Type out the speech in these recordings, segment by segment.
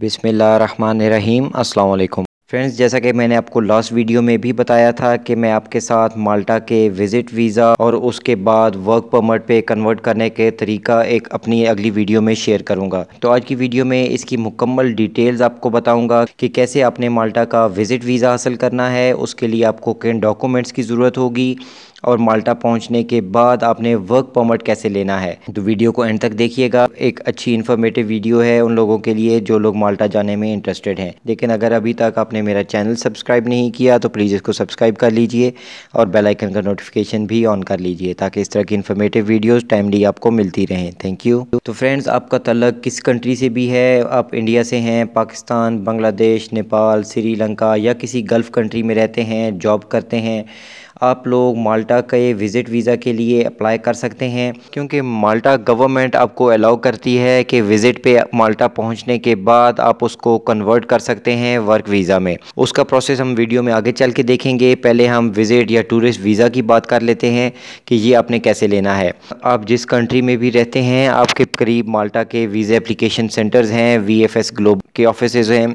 बिसमीम अल्लाम फ्रेंड्स जैसा कि मैंने आपको लास्ट वीडियो में भी बताया था कि मैं आपके साथ माल्टा के विज़िट वीज़ा और उसके बाद वर्क परमिट पे कन्वर्ट करने के तरीका एक अपनी अगली वीडियो में शेयर करूंगा तो आज की वीडियो में इसकी मुकम्मल डिटेल्स आपको बताऊंगा कि कैसे आपने माल्टा का विज़िट वीज़ा हासिल करना है उसके लिए आपको किन डॉक्यूमेंट्स की ज़रूरत होगी और माल्टा पहुंचने के बाद आपने वर्क परमिट कैसे लेना है तो वीडियो को एंड तक देखिएगा एक अच्छी इन्फॉर्मेटिव वीडियो है उन लोगों के लिए जो लोग माल्टा जाने में इंटरेस्टेड हैं लेकिन अगर अभी तक आपने मेरा चैनल सब्सक्राइब नहीं किया तो प्लीज़ इसको सब्सक्राइब कर लीजिए और बेलाइकन का नोटिफिकेशन भी ऑन कर लीजिए ताकि इस तरह की इन्फॉर्मेटिव वीडियोज़ टाइमली आपको मिलती रहें थैंक यू तो फ्रेंड्स आपका तलक किस कंट्री से भी है आप इंडिया से हैं पाकिस्तान बांग्लादेश नेपाल श्रीलंका या किसी गल्फ़ कंट्री में रहते हैं जॉब करते हैं आप लोग माल्टा के विज़िट वीज़ा के लिए अप्लाई कर सकते हैं क्योंकि माल्टा गवर्नमेंट आपको अलाउ करती है कि विज़िट पे माल्टा पहुंचने के बाद आप उसको कन्वर्ट कर सकते हैं वर्क वीज़ा में उसका प्रोसेस हम वीडियो में आगे चल के देखेंगे पहले हम विज़िट या टूरिस्ट वीज़ा की बात कर लेते हैं कि ये आपने कैसे लेना है आप जिस कंट्री में भी रहते हैं आपके करीब माल्टा के वीज़ा एप्लीकेशन सेंटर्स हैं वी एफ एस ग्लोब के ऑफिस हैं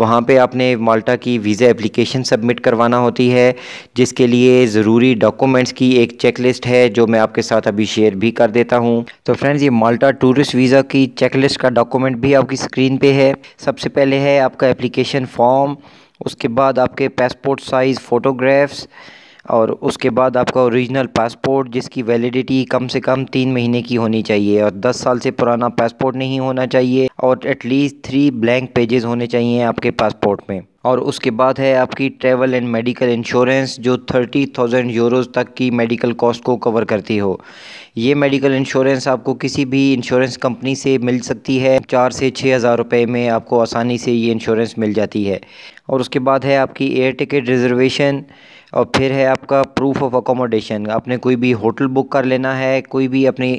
वहाँ पर आपने माल्टा की वीज़ा एप्लीकेशन सबमिट करवाना होती है जिसके लिए ज़रूरी डॉक्यूमेंट्स की एक चेकलिस्ट है जो मैं आपके साथ अभी शेयर भी कर देता हूँ तो फ्रेंड्स ये माल्टा टूरिस्ट वीज़ा की चेकलिस्ट का डॉक्यूमेंट भी आपकी स्क्रीन पे है सबसे पहले है आपका एप्लीकेशन फॉर्म उसके बाद आपके पासपोर्ट साइज़ फ़ोटोग्राफ्स और उसके बाद आपका ओरिजिनल पासपोर्ट जिसकी वैलिडिटी कम से कम तीन महीने की होनी चाहिए और दस साल से पुराना पासपोर्ट नहीं होना चाहिए और एटलीस्ट थ्री ब्लैंक पेजेस होने चाहिए आपके पासपोर्ट में और उसके बाद है आपकी ट्रैवल एंड मेडिकल इंश्योरेंस जो थर्टी थाउजेंड यूरोज़ तक की मेडिकल कॉस्ट को कवर करती हो ये मेडिकल इंश्योरेंस आपको किसी भी इंश्योरेंस कंपनी से मिल सकती है चार से छः हज़ार रुपये में आपको आसानी से ये इंश्योरेंस मिल जाती है और उसके बाद है आपकी एयर टिकट रिजर्वेशन और फिर है आपका प्रूफ ऑफ अकोमोडेशन आपने कोई भी होटल बुक कर लेना है कोई भी अपनी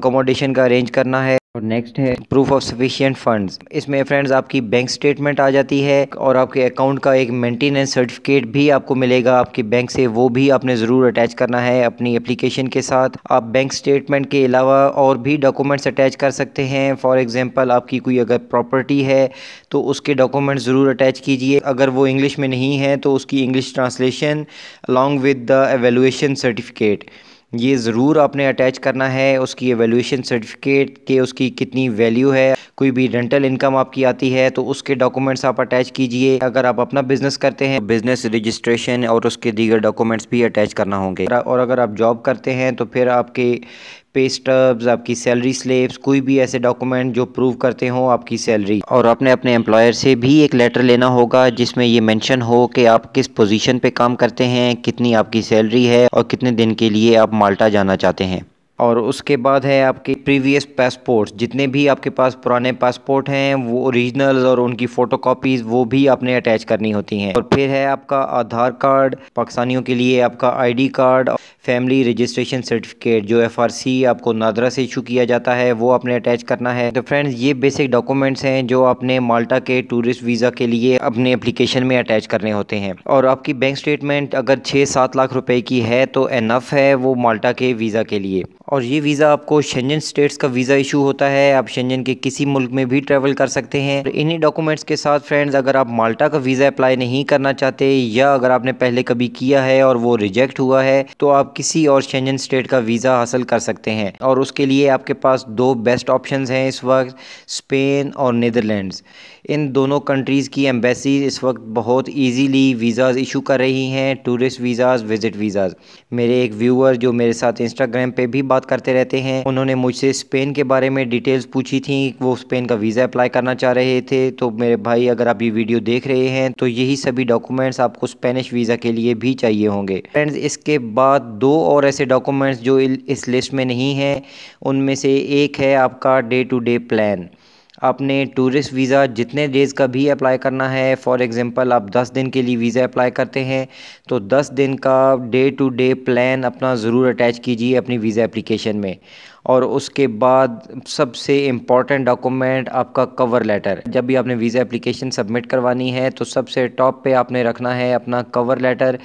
अकोमोडेशन का अरेंज करना है और नेक्स्ट है प्रूफ ऑफ सफिशियंट फंड्स इसमें फ्रेंड्स आपकी बैंक स्टेटमेंट आ जाती है और आपके अकाउंट का एक मेंटेनेंस सर्टिफिकेट भी आपको मिलेगा आपके बैंक से वो भी आपने ज़रूर अटैच करना है अपनी एप्लीकेशन के साथ आप बैंक स्टेटमेंट के अलावा और भी डॉक्यूमेंट्स अटैच कर सकते हैं फॉर एग्ज़ाम्पल आपकी कोई अगर प्रॉपर्टी है तो उसके डॉक्यूमेंट ज़रूर अटैच कीजिए अगर वो इंग्लिश में नहीं है तो उसकी English translation along with the evaluation certificate ये ज़रूर आपने अटैच करना है उसकी एवेल्यूशन सर्टिफिकेट के उसकी कितनी वैल्यू है कोई भी रेंटल इनकम आपकी आती है तो उसके डॉक्यूमेंट्स आप अटैच कीजिए अगर आप अपना बिजनेस करते हैं बिजनेस तो रजिस्ट्रेशन और उसके दीगर डॉक्यूमेंट्स भी अटैच करना होंगे और अगर आप जॉब करते हैं तो फिर आपके पे स्टब्स आपकी सैलरी स्लेब्स कोई भी ऐसे डॉक्यूमेंट जो प्रूव करते हों आपकी सैलरी और आपने अपने एम्प्लॉयर से भी एक लेटर लेना होगा जिसमें ये मेंशन हो कि आप किस पोजीशन पे काम करते हैं कितनी आपकी सैलरी है और कितने दिन के लिए आप माल्टा जाना चाहते हैं और उसके बाद है आपके प्रीवियस पासपोर्ट जितने भी आपके पास पुराने पासपोर्ट हैं वो ओरिजिनल्स और उनकी फ़ोटोकॉपीज़ वो भी आपने अटैच करनी होती हैं और फिर है आपका आधार कार्ड पाकिस्तानियों के लिए आपका ID card family registration certificate जो एफआरसी आपको नादरा से इशू किया जाता है वो आपने अटैच करना है तो फ्रेंड्स ये बेसिक डॉक्यूमेंट्स हैं जो आपने माल्टा के टूरिस्ट वीज़ा के लिए अपने एप्लीकेशन में अटैच करने होते हैं और आपकी बैंक स्टेटमेंट अगर छः सात लाख रुपए की है तो एनफ है वो माल्टा के वीज़ा के लिए और ये वीज़ा आपको शेंजन स्टेट्स का वीज़ा इशू होता है आप शेंजन के किसी मुल्क में भी ट्रैवल कर सकते हैं इन्हीं डॉक्यूमेंट्स के साथ फ्रेंड्स अगर आप माल्टा का वीज़ा अप्लाई नहीं करना चाहते या अगर आपने पहले कभी किया है और वो रिजेक्ट हुआ है तो आप किसी और शेंजन स्टेट का वीज़ा हासिल कर सकते हैं और उसके लिए आपके पास दो बेस्ट ऑप्शन हैं इस वक्त स्पेन और नीदरलैंड्स इन दोनों कंट्रीज़ की एम्बेसी इस वक्त बहुत ईजीली वीज़ाज़ इशू कर रही हैं टूरिस्ट वीज़ाज़ विज़िट वीज़ाज़ मेरे एक व्यूअर जो मेरे साथ इंस्टाग्राम पर भी बात बात करते रहते हैं उन्होंने मुझसे स्पेन के बारे में डिटेल्स पूछी थी वो स्पेन का वीज़ा अप्लाई करना चाह रहे थे तो मेरे भाई अगर आप ये वीडियो देख रहे हैं तो यही सभी डॉक्यूमेंट्स आपको स्पेनिश वीज़ा के लिए भी चाहिए होंगे फ्रेंड्स इसके बाद दो और ऐसे डॉक्यूमेंट्स जो इस लिस्ट में नहीं हैं उनमें से एक है आपका डे टू डे प्लान आपने टूरिस्ट वीज़ा जितने डेज़ का भी अप्लाई करना है फॉर एग्ज़ाम्पल आप 10 दिन के लिए वीज़ा अप्लाई करते हैं तो 10 दिन का डे टू डे प्लान अपना ज़रूर अटैच कीजिए अपनी वीज़ा एप्लीकेशन में और उसके बाद सबसे इम्पॉर्टेंट डॉक्यूमेंट आपका कवर लेटर जब भी आपने वीज़ा एप्लीकेशन सबमिट करवानी है तो सबसे टॉप पे आपने रखना है अपना कवर लेटर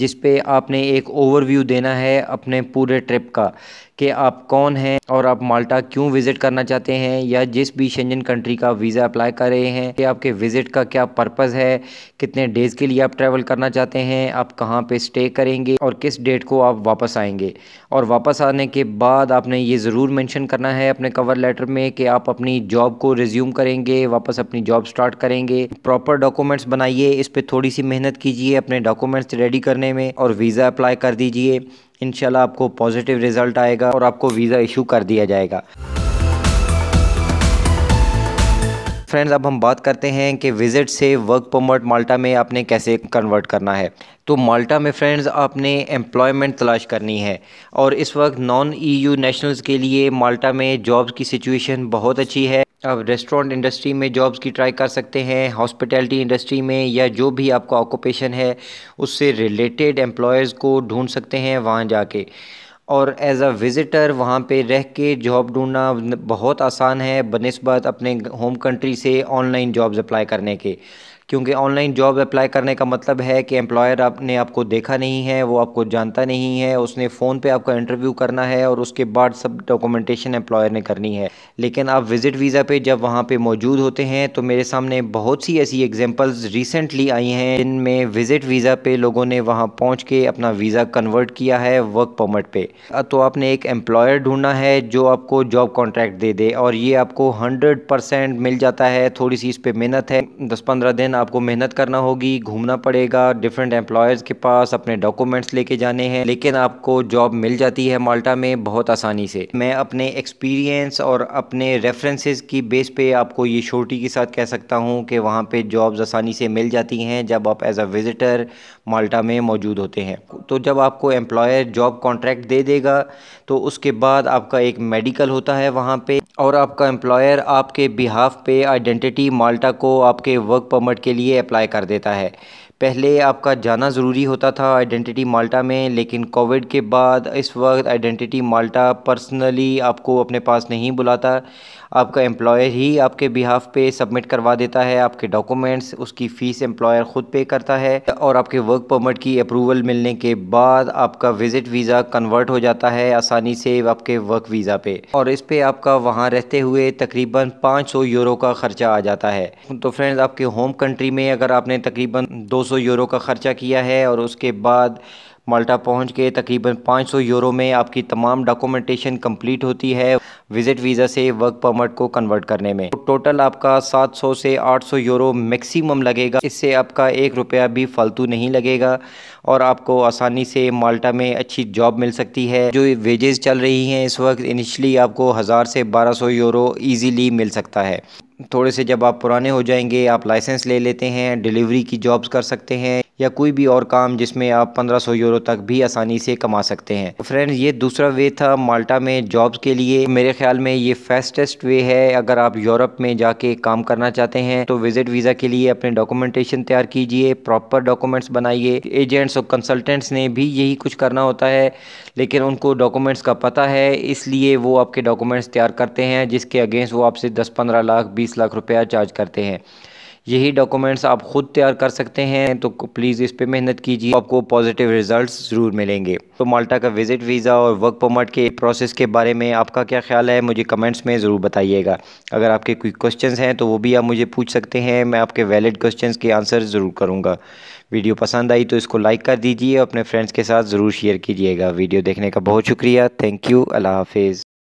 जिस पे आपने एक ओवरव्यू देना है अपने पूरे ट्रिप का कि आप कौन हैं और आप माल्टा क्यों विज़िट करना चाहते हैं या जिस भी शेंजन कंट्री का वीज़ा अप्लाई कर रहे हैं कि आपके विज़िट का क्या पर्पज़ है कितने डेज़ के लिए आप ट्रैवल करना चाहते हैं आप कहाँ पे स्टे करेंगे और किस डेट को आप वापस आएंगे और वापस आने के बाद आपने ये ज़रूर मेंशन करना है अपने कवर लेटर में कि आप अपनी जॉब को रिज्यूम करेंगे वापस अपनी जॉब स्टार्ट करेंगे प्रॉपर डॉक्यूमेंट्स बनाइए इस पर थोड़ी सी मेहनत कीजिए अपने डॉक्यूमेंट्स रेडी करने में और वीज़ा अप्लाई कर दीजिए इन आपको पॉजिटिव रिज़ल्ट आएगा और आपको वीज़ा इशू कर दिया जाएगा फ्रेंड्स अब हम बात करते हैं कि विजिट से वर्क परमिट माल्टा में आपने कैसे कन्वर्ट करना है तो माल्टा में फ्रेंड्स आपने एम्प्लॉयमेंट तलाश करनी है और इस वक्त नॉन ईयू नेशनल्स के लिए माल्टा में जॉब्स की सिचुएशन बहुत अच्छी है आप रेस्टोरेंट इंडस्ट्री में जॉब्स की ट्राई कर सकते हैं हॉस्पिटैलिटी इंडस्ट्री में या जो भी आपका ऑक्यूपेशन है उससे रिलेटेड एम्प्लॉयर्स को ढूंढ सकते हैं वहाँ जाके और एज़ अ विज़िटर वहाँ पे रह के जॉब ढूंढना बहुत आसान है बनस्बत अपने होम कंट्री से ऑनलाइन जॉब्स अप्लाई करने के क्योंकि ऑनलाइन जॉब अप्लाई करने का मतलब है कि एम्प्लॉयर आपने आपको देखा नहीं है वो आपको जानता नहीं है उसने फ़ोन पे आपका इंटरव्यू करना है और उसके बाद सब डॉक्यूमेंटेशन एम्प्लॉयर ने करनी है लेकिन आप विज़िट वीज़ा पे जब वहाँ पे मौजूद होते हैं तो मेरे सामने बहुत सी ऐसी एग्जाम्पल्स रिसेंटली आई हैं जिनमें विज़िट वीज़ा पे लोगों ने वहाँ पहुँच के अपना वीज़ा कन्वर्ट किया है वर्क परमिट पर तो आपने एक एम्प्लॉयर ढूंढना है जो आपको जॉब कॉन्ट्रैक्ट दे दे और ये आपको हंड्रेड मिल जाता है थोड़ी सी इस पर मेहनत है दस पंद्रह दिन आपको मेहनत करना होगी घूमना पड़ेगा डिफरेंट एम्प्लॉयर्स के पास अपने डॉक्यूमेंट्स लेके जाने हैं लेकिन आपको जॉब मिल जाती है माल्टा में बहुत आसानी से मैं अपने एक्सपीरियंस और अपने रेफरेंसेस की बेस पे आपको ये शोटी के साथ कह सकता हूँ कि वहाँ पे जॉब्स आसानी से मिल जाती हैं जब आप एज अ विज़िटर माल्टा में मौजूद होते हैं तो जब आपको एम्प्लॉयर जॉब कॉन्ट्रैक्ट दे देगा तो उसके बाद आपका एक मेडिकल होता है वहाँ पे और आपका एम्प्लॉयर आपके बिहाफ पे आइडेंटिटी माल्टा को आपके वर्क परमिट के लिए अप्लाई कर देता है पहले आपका जाना ज़रूरी होता था आइडेंटिटी माल्टा में लेकिन कोविड के बाद इस वक्त आइडेंटिटी माल्टा पर्सनली आपको अपने पास नहीं बुलाता आपका एम्प्लॉयर ही आपके बिहाफ पे सबमिट करवा देता है आपके डॉक्यूमेंट्स उसकी फ़ीस एम्प्लॉयर ख़ुद पे करता है और आपके वर्क परमिट की अप्रूवल मिलने के बाद आपका विज़िट वीज़ा कन्वर्ट हो जाता है आसानी से आपके वर्क वीज़ा पे और इस पर आपका वहाँ रहते हुए तकरीबन 500 यूरो का ख़र्चा आ जाता है तो फ्रेंड्स आपके होम कंट्री में अगर आपने तकरीबन दो यूरो का ख़र्चा किया है और उसके बाद माल्टा पहुंच के तकरीबन 500 यूरो में आपकी तमाम डॉक्यूमेंटेशन कंप्लीट होती है विज़िट वीज़ा से वर्क परमिट को कन्वर्ट करने में तो टोटल आपका 700 से 800 यूरो मैक्सिमम लगेगा इससे आपका एक रुपया भी फालतू नहीं लगेगा और आपको आसानी से माल्टा में अच्छी जॉब मिल सकती है जो वेजेस चल रही हैं इस वक्त इनिशली आपको हज़ार से बारह यूरो ईजीली मिल सकता है थोड़े से जब आप पुराने हो जाएंगे आप लाइसेंस ले लेते हैं डिलीवरी की जॉब्स कर सकते हैं या कोई भी और काम जिसमें आप 1500 यूरो तक भी आसानी से कमा सकते हैं फ्रेंड्स तो ये दूसरा वे था माल्टा में जॉब्स के लिए मेरे ख्याल में ये फेस्टेस्ट वे है अगर आप यूरोप में जाके काम करना चाहते हैं तो विजिट वीज़ा के लिए अपने डॉक्यूमेंटेशन तैयार कीजिए प्रॉपर डॉक्यूमेंट्स बनाइए एजेंट्स और कंसल्टेंट्स ने भी यही कुछ करना होता है लेकिन उनको डॉक्यूमेंट्स का पता है इसलिए वो आपके डॉक्यूमेंट्स तैयार करते हैं जिसके अगेंस्ट वो आपसे दस पंद्रह लाख बीस बीस लाख रुपया चार्ज करते हैं यही डॉक्यूमेंट्स आप ख़ुद तैयार कर सकते हैं तो प्लीज़ इस पर मेहनत कीजिए आपको पॉजिटिव रिजल्ट्स ज़रूर मिलेंगे तो माल्टा का विज़िट वीज़ा और वर्क परमट के प्रोसेस के बारे में आपका क्या ख्याल है मुझे कमेंट्स में ज़रूर बताइएगा अगर आपके कोई क्वेश्चंस हैं तो वो भी आप मुझे पूछ सकते हैं मैं आपके वैलिड क्वेश्चन के आंसर ज़रूर करूँगा वीडियो पसंद आई तो इसको लाइक कर दीजिए अपने फ्रेंड्स के साथ ज़रूर शेयर कीजिएगा वीडियो देखने का बहुत शुक्रिया थैंक यू अल्लाह हाफिज़